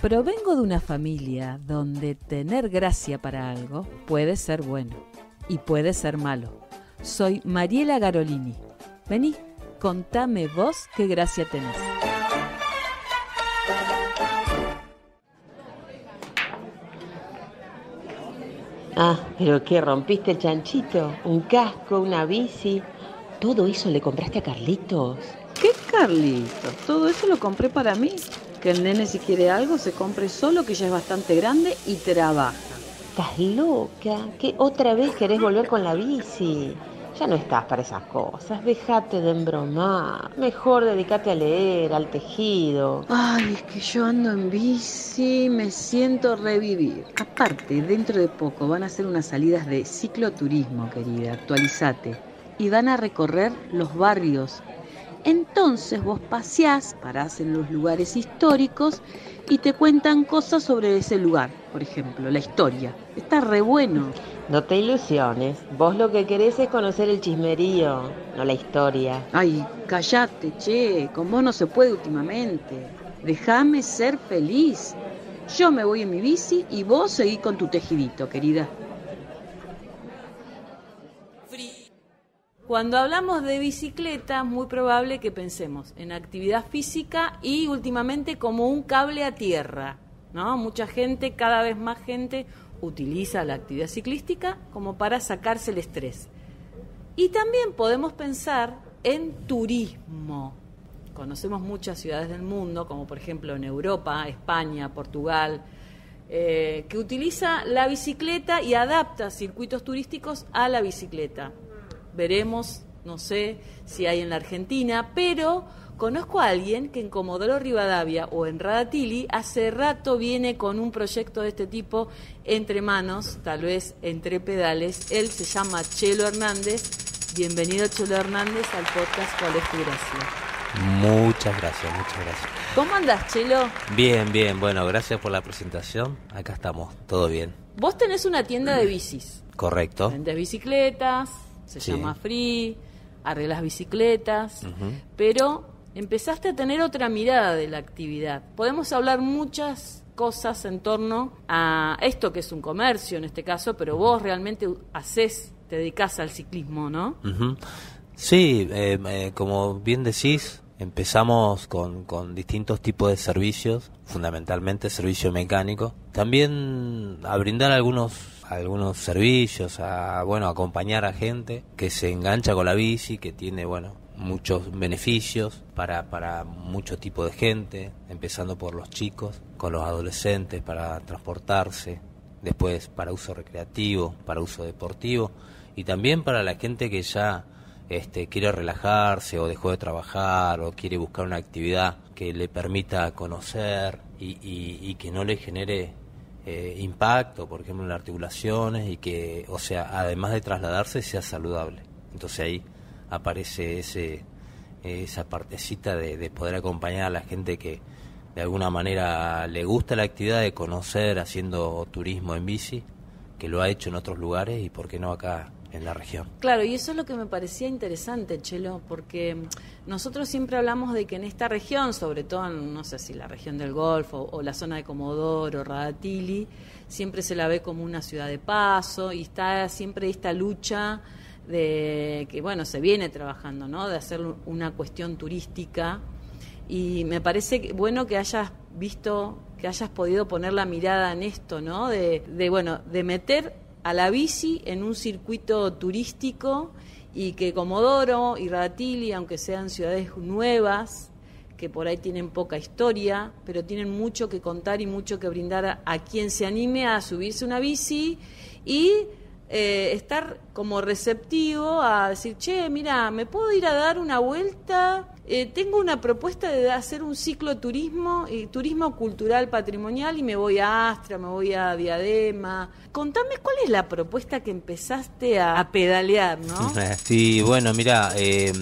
Provengo de una familia donde tener gracia para algo puede ser bueno y puede ser malo. Soy Mariela Garolini. Vení, contame vos qué gracia tenés. Ah, pero qué rompiste el chanchito, un casco, una bici. Todo eso le compraste a Carlitos. Todo eso lo compré para mí. Que el nene si quiere algo se compre solo, que ya es bastante grande y trabaja. Estás loca, ¿Qué otra vez querés volver con la bici. Ya no estás para esas cosas, dejate de embromar. Mejor dedícate a leer, al tejido. Ay, es que yo ando en bici, me siento revivir. Aparte, dentro de poco van a hacer unas salidas de cicloturismo, querida, actualizate. Y van a recorrer los barrios entonces vos paseás, parás en los lugares históricos y te cuentan cosas sobre ese lugar, por ejemplo, la historia. Está re bueno. No te ilusiones, vos lo que querés es conocer el chismerío, no la historia. Ay, callate, che, con vos no se puede últimamente. Déjame ser feliz. Yo me voy en mi bici y vos seguí con tu tejidito, querida. Cuando hablamos de bicicleta, es muy probable que pensemos en actividad física y últimamente como un cable a tierra, ¿no? Mucha gente, cada vez más gente utiliza la actividad ciclística como para sacarse el estrés. Y también podemos pensar en turismo. Conocemos muchas ciudades del mundo, como por ejemplo en Europa, España, Portugal, eh, que utiliza la bicicleta y adapta circuitos turísticos a la bicicleta veremos, no sé si hay en la Argentina, pero conozco a alguien que en Comodoro Rivadavia o en Radatili hace rato viene con un proyecto de este tipo entre manos, tal vez entre pedales. Él se llama Chelo Hernández. Bienvenido Chelo Hernández al podcast ¿Cuál es tu gracia? Muchas gracias, muchas gracias. ¿Cómo andás, Chelo? Bien, bien. Bueno, gracias por la presentación. Acá estamos, todo bien. Vos tenés una tienda de bicis. Correcto. Vendes bicicletas se llama Free, arreglas bicicletas, pero empezaste a tener otra mirada de la actividad. Podemos hablar muchas cosas en torno a esto que es un comercio en este caso, pero vos realmente haces, te dedicas al ciclismo, ¿no? Sí, eh, eh, como bien decís, Empezamos con, con, distintos tipos de servicios, fundamentalmente servicio mecánico. También a brindar algunos algunos servicios, a bueno, acompañar a gente que se engancha con la bici, que tiene, bueno, muchos beneficios para, para mucho tipo de gente, empezando por los chicos, con los adolescentes para transportarse, después para uso recreativo, para uso deportivo y también para la gente que ya este, quiere relajarse o dejó de trabajar o quiere buscar una actividad que le permita conocer y, y que no le genere eh, impacto, por ejemplo, en las articulaciones y que, o sea, además de trasladarse, sea saludable. Entonces ahí aparece ese esa partecita de, de poder acompañar a la gente que de alguna manera le gusta la actividad de conocer haciendo turismo en bici, que lo ha hecho en otros lugares y por qué no acá en la región. Claro, y eso es lo que me parecía interesante, Chelo, porque mm, nosotros siempre hablamos de que en esta región, sobre todo, en, no sé si la región del Golfo o la zona de Comodoro, o Radatili, siempre se la ve como una ciudad de paso y está siempre esta lucha de que, bueno, se viene trabajando, ¿no? De hacer una cuestión turística y me parece bueno que hayas visto, que hayas podido poner la mirada en esto, ¿no? De, de bueno, de meter a la bici en un circuito turístico y que Comodoro y Radatili, aunque sean ciudades nuevas, que por ahí tienen poca historia, pero tienen mucho que contar y mucho que brindar a, quien se anime a subirse una bici y eh, estar como receptivo a decir, che, mira, ¿me puedo ir a dar una vuelta? Eh, tengo una propuesta de hacer un ciclo turismo, y turismo cultural patrimonial y me voy a Astra, me voy a Diadema. Contame cuál es la propuesta que empezaste a, pedalear, ¿no? Sí, bueno, mira, em,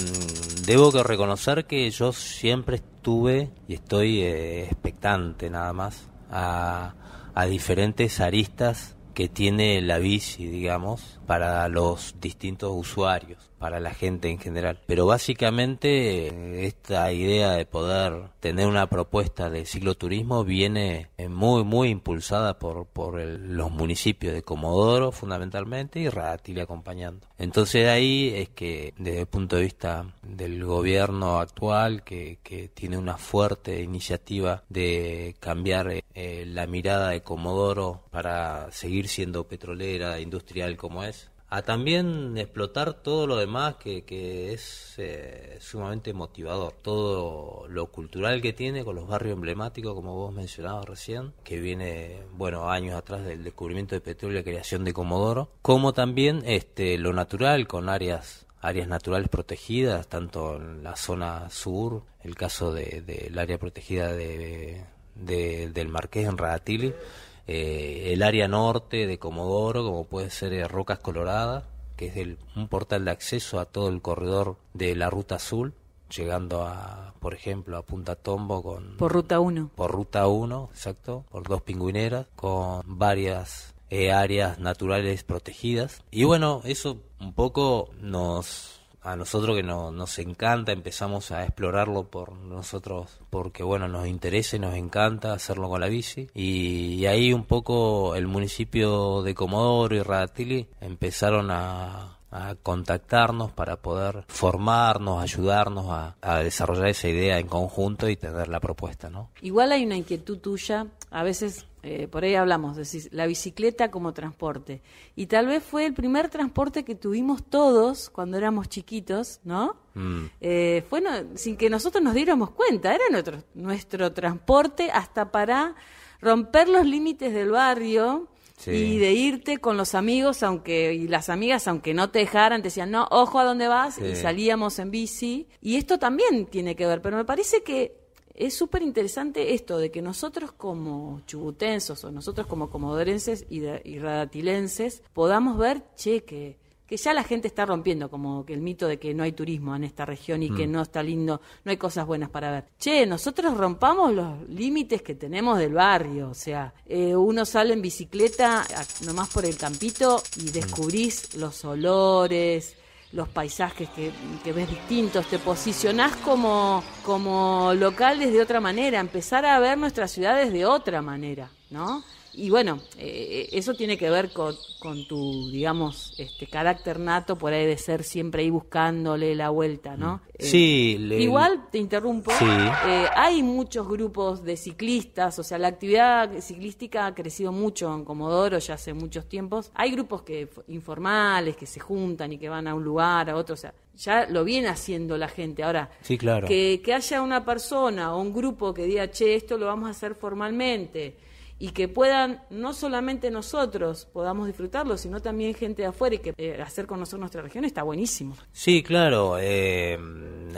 debo que reconocer que yo siempre estuve y estoy eh, expectante nada más a, a diferentes aristas que tiene la bici, digamos, para los distintos usuarios, para la gente en general. Pero básicamente eh, esta idea de poder tener una propuesta de cicloturismo viene eh, muy, muy impulsada por, por los municipios de Comodoro fundamentalmente y Radatili acompañando. Entonces ahí es que desde el punto de vista del gobierno actual, que, tiene una fuerte iniciativa de cambiar eh, la mirada de Comodoro para seguir siendo petrolera, industrial como es, a también explotar todo lo demás que, que es eh, sumamente motivador. Todo lo cultural que tiene con los barrios emblemáticos, como vos mencionabas recién, que viene, bueno, años atrás del descubrimiento de petróleo y la creación de Comodoro, como también este, lo natural con áreas áreas naturales protegidas, tanto en la zona sur, el caso del área protegida de, del Marqués en Radatili, eh, el área norte de Comodoro, como puede ser eh, Rocas Coloradas, que es un portal de acceso a todo el corredor de la Ruta Azul, llegando a, por ejemplo, a Punta Tombo con... Por Ruta 1. Por Ruta 1, exacto, por dos pingüineras, con varias eh, áreas naturales protegidas. Y bueno, eso un poco nos a nosotros que nos encanta, empezamos a explorarlo por nosotros, porque bueno, nos interesa y nos encanta hacerlo con la bici. Y, ahí un poco el municipio de Comodoro y Radatili empezaron a, contactarnos para poder formarnos, ayudarnos a, a, desarrollar esa idea en conjunto y tener la propuesta, ¿no? Igual hay una inquietud tuya, a veces eh, por ahí hablamos, decís, la bicicleta como transporte. Y tal vez fue el primer transporte que tuvimos todos cuando éramos chiquitos, ¿no? Mm. Eh, fue sin que nosotros nos diéramos cuenta, era nuestro, nuestro transporte hasta para romper los límites del barrio. Y de irte con los amigos, aunque y las amigas, aunque no te dejaran, te decían, no, ojo a dónde vas, y salíamos en bici. Y esto también tiene que ver, pero me parece que es súper interesante esto de que nosotros como chubutensos o nosotros como comodorenses y, radatilenses podamos ver, che, que, ya la gente está rompiendo como que el mito de que no hay turismo en esta región y que mm. no está lindo, no hay cosas buenas para ver. Che, nosotros rompamos los límites que tenemos del barrio, o sea, eh, uno sale en bicicleta nomás por el campito y descubrís los olores, los paisajes que, ves distintos, te posicionás como, como local desde otra manera, empezar a ver nuestras ciudades de otra manera, ¿no? y bueno, eh, eh, eso tiene que ver con, tu, digamos, este carácter nato por ahí de ser siempre ahí buscándole la vuelta, ¿no? Mm. Eh, sí. igual, te interrumpo, hay muchos grupos de ciclistas, o sea, la actividad ciclística ha crecido mucho en Comodoro ya hace muchos tiempos. Hay grupos que informales, que se juntan y que van a un lugar, a otro, o sea, ya lo viene haciendo la gente. Ahora, sí, claro. que, que haya una persona o un grupo que diga, che, esto lo vamos a hacer formalmente y que puedan no solamente nosotros podamos disfrutarlo, sino también gente de afuera y que eh, hacer conocer nuestra región está buenísimo. Sí, claro, eh,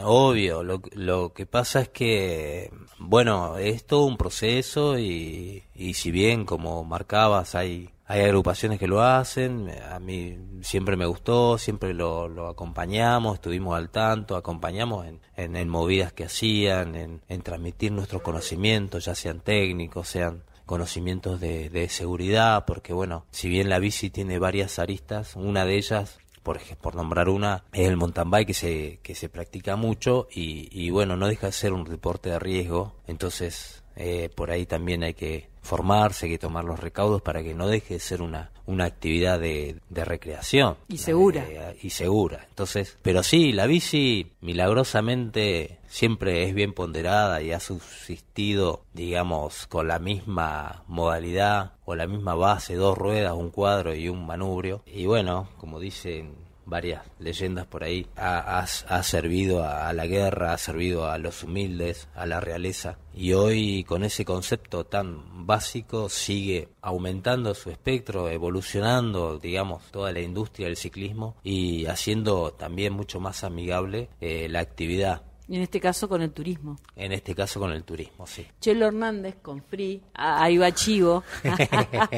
obvio. Lo, que pasa es que, bueno, es todo un proceso y, y si bien, como marcabas, hay hay agrupaciones que lo hacen, a mí siempre me gustó, siempre lo, lo acompañamos, estuvimos al tanto, acompañamos en, en, movidas que hacían, en, en, transmitir nuestros conocimientos, ya sean técnicos, sean conocimientos de, seguridad, porque bueno, si bien la bici tiene varias aristas, una de ellas por, por, nombrar una, es el mountain bike que se, que se practica mucho y, y, bueno, no deja de ser un deporte de riesgo. Entonces, eh, por ahí también hay que formarse, hay que tomar los recaudos para que no deje de ser una, una actividad de, recreación. Y segura. Eh, y segura. Entonces, pero sí, la bici milagrosamente siempre es bien ponderada y ha subsistido, digamos, con la misma modalidad o la misma base, dos ruedas, un cuadro y un manubrio. Y bueno, como dicen varias leyendas por ahí, ha, servido a, la guerra, ha servido a los humildes, a la realeza, y hoy con ese concepto tan básico sigue aumentando su espectro, evolucionando, digamos, toda la industria del ciclismo y haciendo también mucho más amigable eh, la actividad. Y en este caso con el turismo. En este caso con el turismo, sí. Chelo Hernández con Free, ahí va Chivo. Gracias.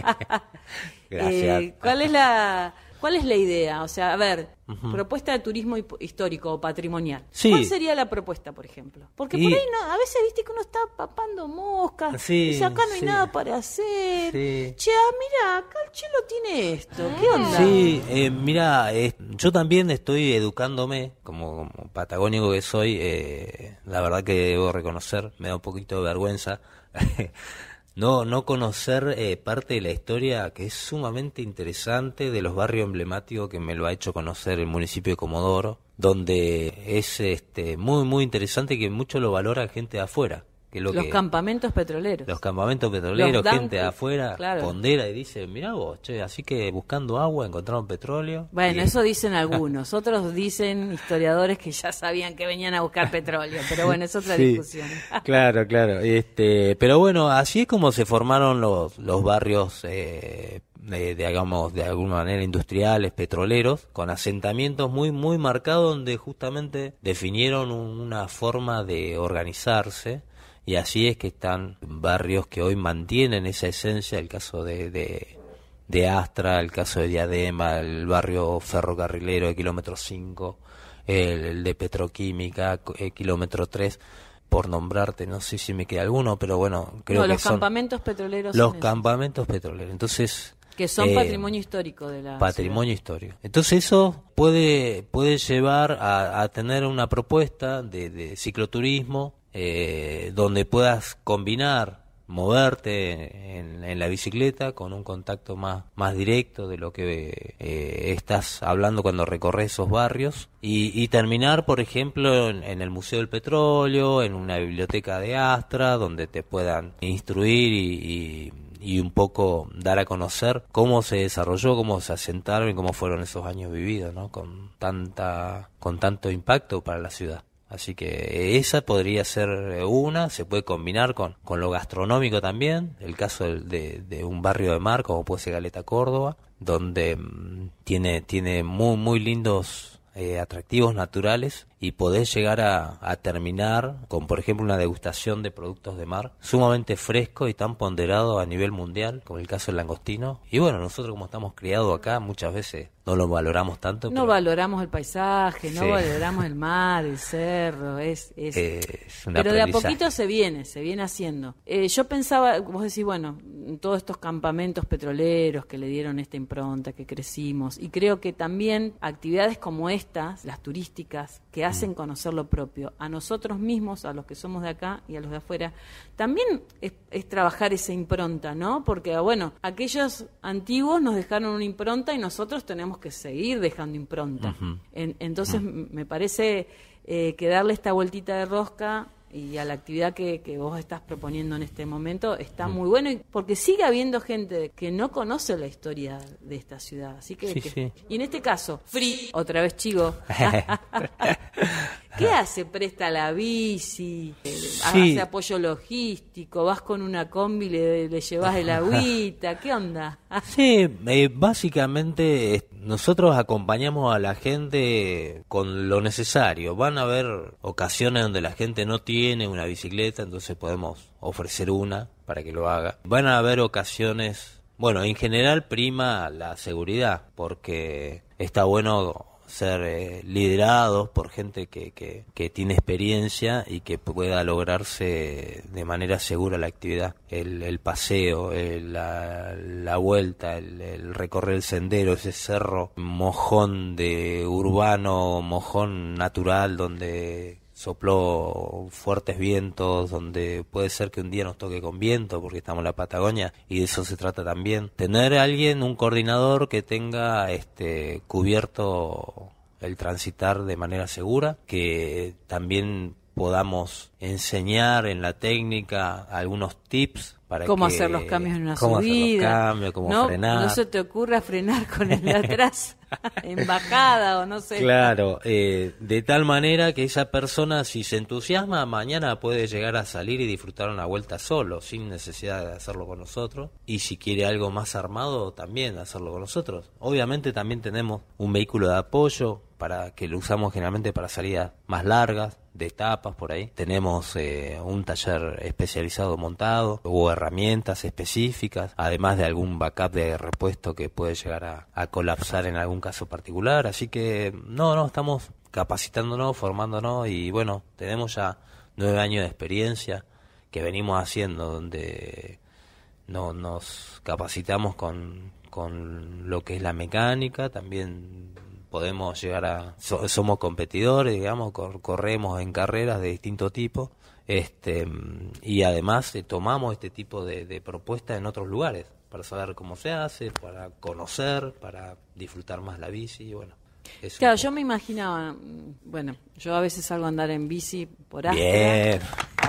Eh, ¿Cuál es la ¿Cuál es la idea? O sea, a ver, propuesta de turismo histórico o patrimonial. ¿Cuál sería la propuesta, por ejemplo? Porque por ahí a veces viste que uno está papando moscas, sí, acá no hay nada para hacer. Che, ah, mira, acá el chelo tiene esto. ¿Qué mm. onda? Sí, eh, mira, yo también estoy educándome, como, patagónico que soy, eh, la verdad que debo reconocer, me da un poquito de vergüenza. no, no conocer eh, parte de la historia que es sumamente interesante de los barrios emblemáticos que me lo ha hecho conocer el municipio de Comodoro, donde es este, muy, muy interesante que mucho lo valora gente de afuera los campamentos petroleros. Los campamentos petroleros, gente afuera pondera y dice, mira vos, che, así que buscando agua encontraron petróleo. Bueno, eso dicen algunos. Otros dicen historiadores que ya sabían que venían a buscar petróleo, pero bueno, es otra discusión. claro, claro. Este, pero bueno, así es como se formaron los, los barrios, eh, de, digamos, de alguna manera industriales, petroleros, con asentamientos muy, muy marcados donde justamente definieron una forma de organizarse y así es que están barrios que hoy mantienen esa esencia, el caso de, de, Astra, el caso de Diadema, el barrio ferrocarrilero de kilómetro 5, el, de petroquímica, eh, kilómetro 3 por nombrarte, no sé si me queda alguno, pero bueno, creo los campamentos petroleros. Los campamentos petroleros. Entonces, que son eh, patrimonio histórico de la patrimonio histórico entonces eso puede puede llevar a, tener una propuesta de, de, cicloturismo eh, donde puedas combinar moverte en, la bicicleta con un contacto más, más directo de lo que eh, estás hablando cuando recorres esos barrios y, terminar, por ejemplo, en, el Museo del Petróleo, en una biblioteca de Astra, donde te puedan instruir y, y un poco dar a conocer cómo se desarrolló, cómo se asentaron y cómo fueron esos años vividos, ¿no? Con, tanta, con tanto impacto para la ciudad. Así que esa podría ser eh, una, se puede combinar con, con lo gastronómico también, el caso de, un barrio de mar como puede ser Galeta Córdoba, donde mm, tiene, tiene muy, muy lindos eh, atractivos naturales y poder llegar a, a, terminar con, por ejemplo, una degustación de productos de mar sumamente fresco y tan ponderado a nivel mundial, como el caso del langostino. Y bueno, nosotros como estamos criados acá, muchas veces no lo valoramos tanto. No valoramos el paisaje, no valoramos el mar, el cerro, es... Eh, pero de a poquito se viene, se viene haciendo. Eh, yo pensaba, vos decís, bueno, todos estos campamentos petroleros que le dieron esta impronta, que crecimos, y creo que también actividades como estas, las turísticas, que hacen mm. conocer lo propio a nosotros mismos, a los que somos de acá y a los de afuera, también es, es trabajar esa impronta, ¿no? Porque, bueno, aquellos antiguos nos dejaron una impronta y nosotros tenemos que seguir dejando impronta. entonces, me parece eh, que darle esta vueltita de rosca y a la actividad que, vos estás proponiendo en este momento está muy bueno, y porque sigue habiendo gente que no conoce la historia de esta ciudad. Así que, Y en este caso, Free, otra vez Chigo. ¿Qué hace? Presta la bici, hace apoyo logístico, vas con una combi, y le, le llevas el agüita, ¿qué onda? sí, eh, básicamente nosotros acompañamos a la gente con lo necesario. Van a haber ocasiones donde la gente no tiene una bicicleta, entonces podemos ofrecer una para que lo haga. Van a haber ocasiones, bueno, en general prima la seguridad, porque está bueno ser eh, liderados por gente que, que, que, tiene experiencia y que pueda lograrse de manera segura la actividad. El, el paseo, la, la, vuelta, el, el, recorrer el sendero, ese cerro mojón de urbano, mojón natural donde sopló fuertes vientos, donde puede ser que un día nos toque con viento, porque estamos en la Patagonia, y de eso se trata también. Tener a alguien, un coordinador que tenga este cubierto el transitar de manera segura, que también podamos enseñar en la técnica algunos tips para cómo hacer los cambios en una subida. cómo hacer los cambios, cómo frenar. No se te ocurra frenar con el de atrás en bajada o no sé. Claro, eh, de tal manera que esa persona si se entusiasma mañana puede llegar a salir y disfrutar una vuelta solo, sin necesidad de hacerlo con nosotros. Y si quiere algo más armado, también hacerlo con nosotros. Obviamente también tenemos un vehículo de apoyo para que lo usamos generalmente para salidas más largas, de etapas por ahí. Tenemos eh, un taller especializado montado hubo herramientas específicas, además de algún backup de repuesto que puede llegar a, colapsar en algún caso particular. Así que no, no, estamos capacitándonos, formándonos y bueno, tenemos ya nueve años de experiencia que venimos haciendo, donde no, nos capacitamos con, con lo que es la mecánica, también podemos llegar a somos competidores digamos corremos en carreras de distinto tipo este y además eh, tomamos este tipo de, de propuestas en otros lugares para saber cómo se hace para conocer para disfrutar más la bici y bueno claro yo me imaginaba mm, bueno yo a veces salgo a andar en bici por ahí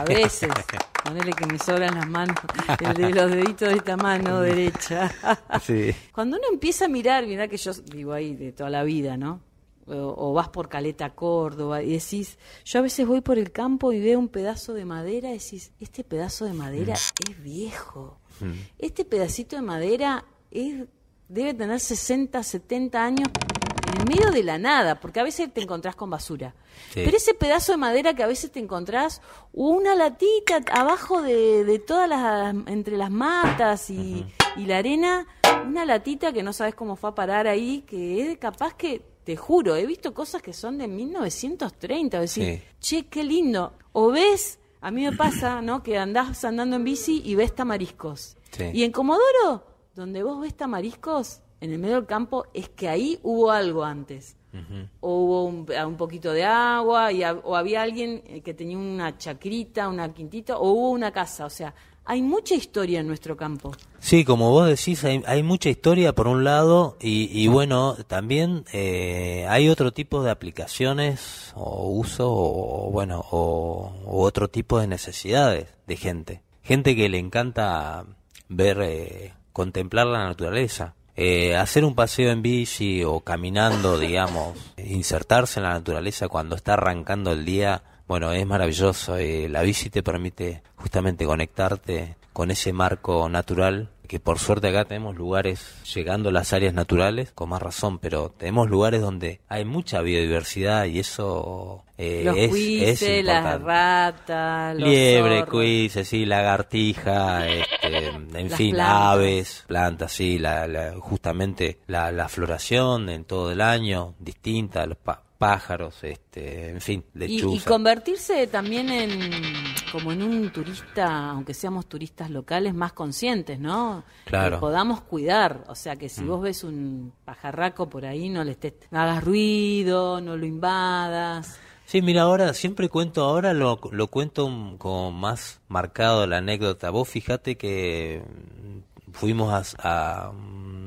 a veces, ponele que me sobran las manos, el de los deditos de esta mano derecha. Sí. Cuando uno empieza a mirar, mirá que yo digo ahí de toda la vida, ¿no? O, vas por Caleta Córdoba y decís, yo a veces voy por el campo y veo un pedazo de madera y decís, este pedazo de madera mm. es viejo, mm. este pedacito de madera es, debe tener 60, 70 años medio de la nada, porque a veces te encontrás con basura. Pero ese pedazo de madera que a veces te encontrás, una latita abajo de, todas las, entre las matas y, la arena, una latita que no sabes cómo fue a parar ahí, que es capaz que te juro, he visto cosas que son de 1930, o decir, che, qué lindo. O ves, a mí me pasa, ¿no? Que andás andando en bici y ves tamariscos. Y en Comodoro, donde vos ves tamariscos, en el medio del campo es que ahí hubo algo antes. O hubo ah, un, poquito de agua, y o había alguien eh, que tenía una chacrita, una quintita, o hubo una casa. O sea, hay mucha historia en nuestro campo. Sí, como vos decís, hay, mucha historia por un lado, y, bueno, también eh, hay otro tipo de aplicaciones o uso, o, bueno, o, otro tipo de necesidades de gente. Gente que le encanta ver, eh, contemplar la naturaleza eh, hacer un paseo en bici o caminando, digamos, insertarse en la naturaleza cuando está arrancando el día, bueno, es maravilloso. Eh, la bici te permite justamente conectarte con ese marco natural que por suerte acá tenemos lugares llegando a las áreas naturales, con más razón, pero tenemos lugares donde hay mucha biodiversidad y eso eh, los es, cuises, es las ratas, los liebre, cuises, sí, lagartija, este, en fin, aves, plantas, sí, la, la, justamente la, floración en todo el año, distinta, los, pa pájaros, este, en fin, lechuzas. Y, y, convertirse también en como en un turista, aunque seamos turistas locales, más conscientes, ¿no? Claro. Que podamos cuidar, o sea, que si mm. vos ves un pajarraco por ahí, no le estés, hagas ruido, no lo invadas. Sí, mira, ahora siempre cuento, ahora lo, lo cuento como más marcado la anécdota. Vos fíjate que fuimos a,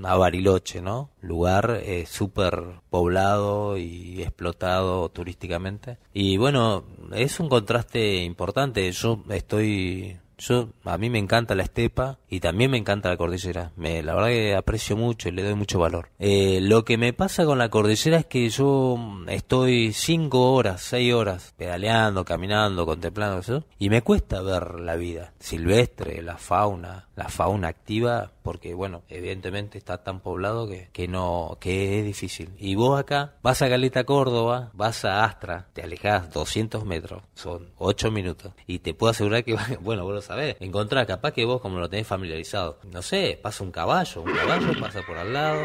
a, Bariloche, ¿no? Lugar eh, súper poblado y explotado turísticamente. Y bueno, es un contraste importante. Yo estoy yo, a mí me encanta la estepa y también me encanta la cordillera. Me, la verdad que aprecio mucho y le doy mucho valor. Eh, lo que me pasa con la cordillera es que yo mm, estoy 5 horas, 6 horas pedaleando, caminando, contemplando eso y me cuesta ver la vida silvestre, la fauna, la fauna activa, porque bueno, evidentemente está tan poblado que, no, que es difícil. Y vos acá vas a Caleta Córdoba, vas a Astra, te alejas 200 metros, son 8 minutos y te puedo asegurar que, bueno, sabés. En capaz que vos como lo tenés familiarizado. No sé, pasa un caballo, un caballo pasa por al lado,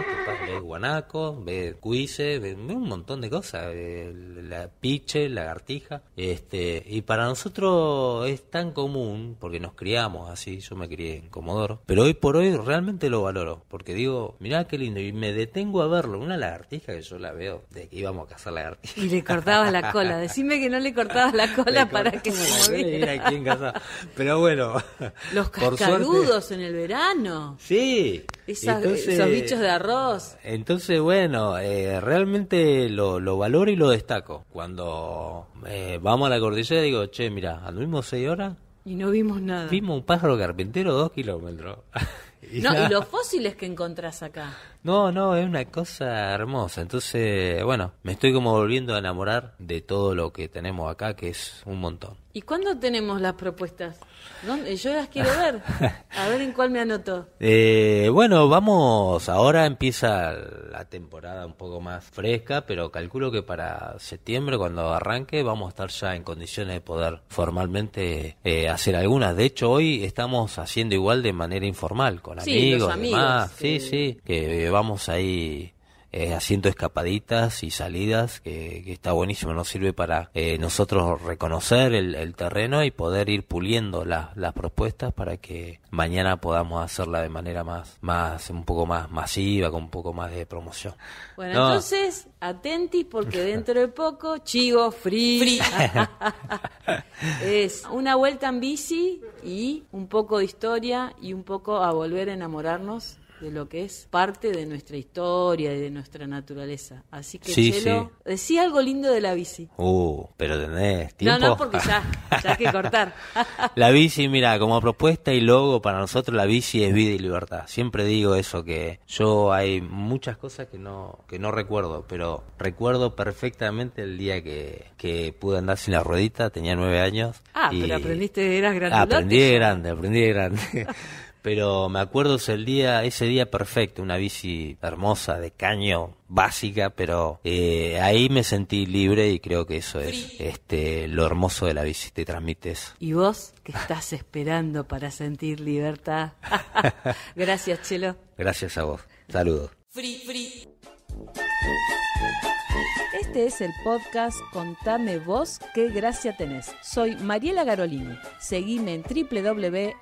ves guanaco, ves cuise, ves un montón de cosas, la piche, lagartija. Este, y para nosotros es tan común, porque nos criamos así, yo me crié en Comodoro, pero hoy por hoy realmente lo valoro, porque digo, mirá qué lindo, y me detengo a verlo, una lagartija que yo la veo, de que íbamos a cazar lagartija. Y le cortabas la cola, decime que no le cortabas la cola para que se moviera. Pero bueno, Los cascarudos en el verano. Sí. esos bichos de arroz. Entonces, bueno, eh, realmente lo, valoro y lo destaco. Cuando eh, vamos a la cordillera digo, che, mira, anduvimos seis horas. Y no vimos nada. Vimos un pájaro carpintero dos kilómetros. no, y los fósiles que encontrás acá. No, no, es una cosa hermosa. Entonces, bueno, me estoy como volviendo a enamorar de todo lo que tenemos acá, que es un montón. ¿Y cuándo tenemos las propuestas? Yo las quiero ver. A ver en cuál me anoto. Eh, bueno, vamos, ahora empieza la temporada un poco más fresca, pero calculo que para septiembre, cuando arranque, vamos a estar ya en condiciones de poder formalmente eh, hacer algunas. De hecho, hoy estamos haciendo igual de manera informal, con amigos, los amigos Sí, sí, sí que vamos ahí eh, haciendo escapaditas y salidas, que, está buenísimo, nos sirve para eh, nosotros reconocer el, terreno y poder ir puliendo las propuestas para que mañana podamos hacerla de manera más, más un poco más masiva, con un poco más de promoción. Bueno, entonces, atentis, porque dentro de poco, chigo, free, free. es una vuelta en bici y un poco de historia y un poco a volver a enamorarnos de lo que es parte de nuestra historia y de nuestra naturaleza. Así que, sí, Chelo, algo lindo de la bici. Uh, pero tenés tiempo. No, no, porque ya, ya hay que cortar. la bici, mira, como propuesta y logo para nosotros la bici es vida y libertad. Siempre digo eso, que yo hay muchas cosas que no, que no recuerdo, pero recuerdo perfectamente el día que, que pude andar sin la ruedita, tenía nueve años. Ah, pero aprendiste, eras grande. Aprendí de grande, aprendí de grande. pero me acuerdo ese día, ese día perfecto, una bici hermosa de caño básica, pero eh, ahí me sentí libre y creo que eso es este, lo hermoso de la bici, te transmites. ¿Y vos que estás esperando para sentir libertad? Gracias, Chelo. Gracias a vos. Saludos. Este es el podcast Contame vos qué gracia tenés. Soy Mariela Garolini. Seguime en www.adnsur.com.ar.